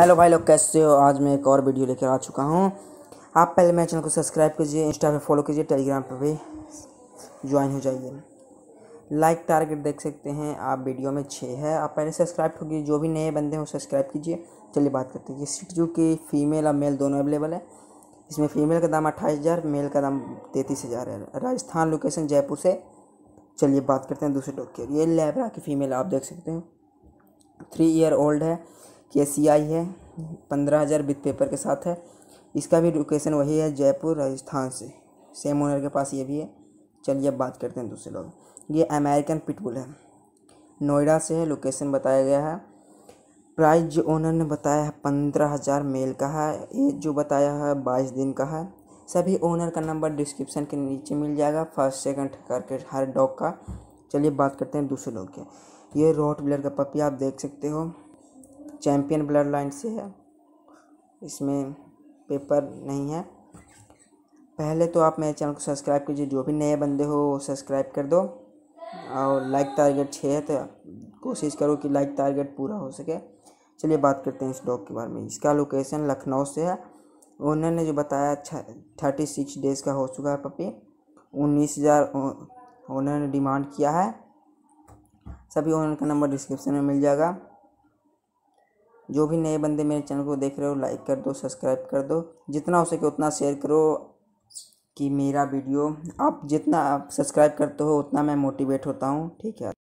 hello भाई लोग कैसे हो आज मैं एक और वीडियो लेकर आ चुका हूँ आप पहले मेरे चैनल को सब्सक्राइब कीजिए इंस्टा पे फॉलो कीजिए टेलीग्राम पे भी ज्वाइन हो जाइए लाइक टारगेट देख सकते हैं आप वीडियो में छः है आप पहले सब्सक्राइब कीजिए जो भी नए बंदे हैं सब्सक्राइब कीजिए चलिए बात करते हैं ये सीट जो कि फ़ीमेल और मेल दोनों अवेलेबल है इसमें फ़ीमेल का दाम अट्ठाईस हज़ार मेल का दाम तैंतीस हज़ार है राजस्थान लोकेशन जयपुर से चलिए बात करते हैं दूसरे डॉक्टर ये लेबरा की फ़ीमेल आप देख सकते हैं थ्री ईयर ओल्ड है के सी आई है पंद्रह हज़ार विथ पेपर के साथ है इसका भी लोकेशन वही है जयपुर राजस्थान से सेम ओनर के पास ये भी है चलिए अब बात करते हैं दूसरे लोग ये अमेरिकन पिटबुल है नोएडा से है लोकेशन बताया गया है प्राइस जो ओनर ने बताया है पंद्रह हज़ार मेल का है ये जो बताया है बाईस दिन का है सभी ओनर का नंबर डिस्क्रिप्शन के नीचे मिल जाएगा फर्स्ट सेकंड करके हर डॉग का चलिए बात करते हैं दूसरे लोग के ये रोट ब्लर का पपी आप देख सकते हो चैम्पियन ब्लड लाइन से है इसमें पेपर नहीं है पहले तो आप मेरे चैनल को सब्सक्राइब कीजिए जो भी नए बंदे हो वो सब्सक्राइब कर दो और लाइक टारगेट छः है तो कोशिश करो कि लाइक टारगेट पूरा हो सके चलिए बात करते हैं इस डॉग के बारे में इसका लोकेशन लखनऊ से है ने जो बताया थर्टी सिक्स डेज़ का हो चुका है पपी उन्नीस हज़ार ओनर ने डिमांड किया है सभी ओनर का नंबर डिस्क्रिप्शन में मिल जाएगा जो भी नए बंदे मेरे चैनल को देख रहे हो लाइक कर दो सब्सक्राइब कर दो जितना हो सके उतना शेयर करो कि मेरा वीडियो आप जितना आप सब्सक्राइब करते हो उतना मैं मोटिवेट होता हूँ ठीक है